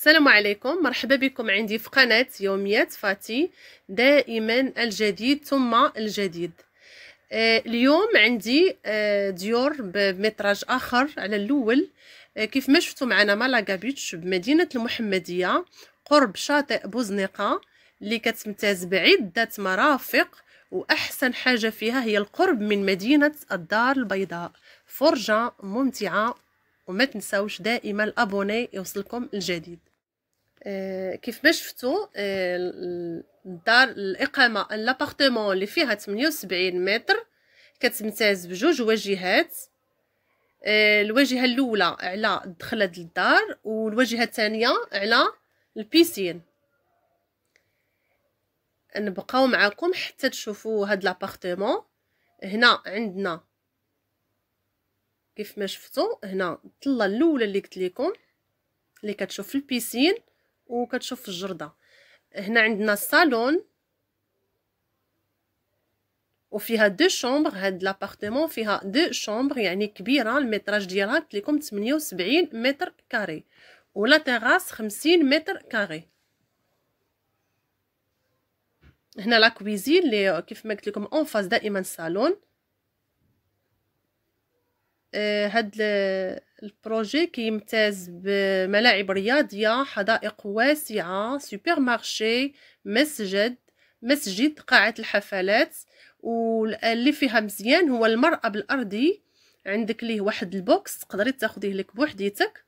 السلام عليكم مرحبا بكم عندي في قناة يوميات فاتي دائما الجديد ثم الجديد آه، اليوم عندي آه، ديور بمتراج آخر على الأول آه، كيف ما شفتوا معنا مالاغا بيتش بمدينة المحمدية قرب شاطئ بوزنيقة اللي كتمتاز بعدة مرافق وأحسن حاجة فيها هي القرب من مدينة الدار البيضاء فرجة ممتعة وما تنسوش دائما الابوني يوصلكم الجديد آه، كيف ما شفتوا آه، الدار الاقامه لابارتمون اللي فيها 78 متر كتمتاز بجوج واجهات آه، الواجهه الاولى على الدخله ديال الدار والواجهه الثانيه على البيسين نبقاو معكم حتى تشوفوا هاد لابارتمون هنا عندنا كيف ما شفتوا هنا الطله الاولى اللي قلت لكم اللي كتشوف البيسين وكتشوف الجرده هنا عندنا الصالون وفيها دو شومبر هاد لابارتمون فيها دو شومبر يعني كبيره الميتراج ديالها قلت لكم 78 متر كاري ولا تيغاس 50 متر كاري هنا لا كويزين اللي كيف ما قلت لكم اون فاس دائما صالون آه، هاد البروجي كيمتاز بملاعب رياضية حدائق واسعة سوبر مارشي مسجد مسجد قاعة الحفلات واللي فيها مزيان هو المرأة بالأرضي عندك ليه واحد البوكس تقدري تاخديه لك بوحديتك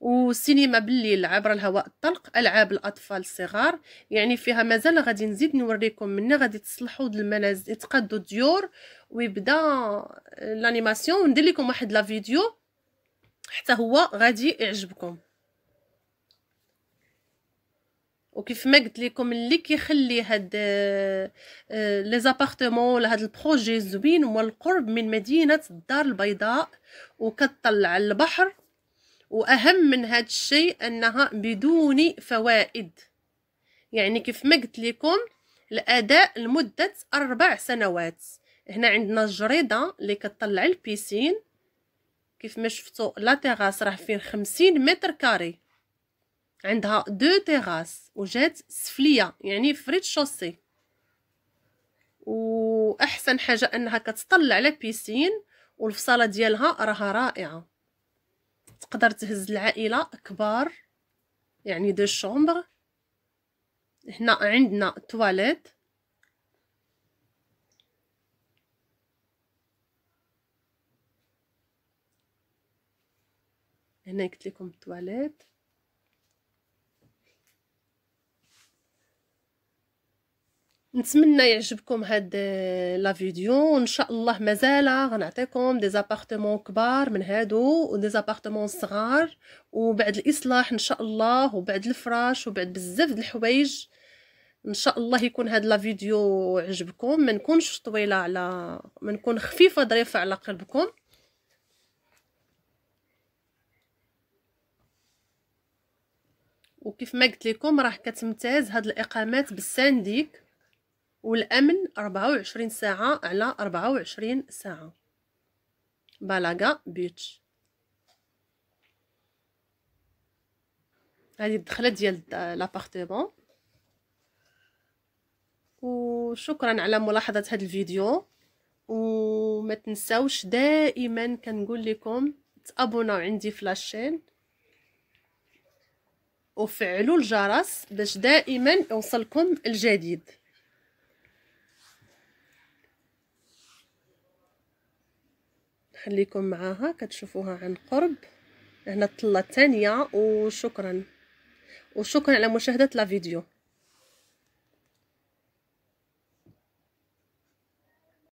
وسينما بالليل عبر الهواء الطلق العاب الاطفال الصغار يعني فيها مازال غادي نزيد نوريكم من غادي تصلحوا المنازل تقادوا الديور ويبدا الانيماسيون وندير لكم واحد لا فيديو حتى هو غادي يعجبكم وكيف ما قلت لكم اللي كيخلي هاد لي آه، زابارتمون آه، ولا هاد البروجي زوين هو القرب من مدينه الدار البيضاء وكتطلع على البحر واهم من هاد الشيء انها بدون فوائد يعني كيف ما قلت لكم الاداء لمده اربع سنوات هنا عندنا الجريده اللي كطلع البيسين كيف ما شفتوا لا تيغاس راه فين خمسين متر كاري عندها دو تيغاس وجات سفليه يعني في شوسي واحسن حاجه انها كتطلع على بيسين والفصاله ديالها راها رائعه تقدر تهز العائله كبار يعني دو شومبر هنا عندنا تواليت هنا قلت لكم التواليت نتمنى يعجبكم هاد آه، لا فيديو وان شاء الله مازال غنعطيكم دي زابارتمون كبار من هادو ودي زابارتمون صغار وبعد الاصلاح ان شاء الله وبعد الفراش وبعد بزاف د الحوايج ان شاء الله يكون هاد لا فيديو عجبكم ما نكونش طويله على ما نكون خفيفه ظريفه على قلبكم وكيف ما قلت لكم راه كتمتاز هاد الاقامات بالسانديك والامن 24 ساعه على 24 ساعه بالاغا بيتش هذه الدخله ديال لابارتمون وشكرا على ملاحظه هذا الفيديو وما تنساوش دائما كنقول لكم تابوناو عندي في لاشين وفعلوا الجرس باش دائما يوصلكم الجديد خليكم معاها كتشوفوها عن قرب هنا الطله الثانيه وشكرا وشكرا على مشاهده لا فيديو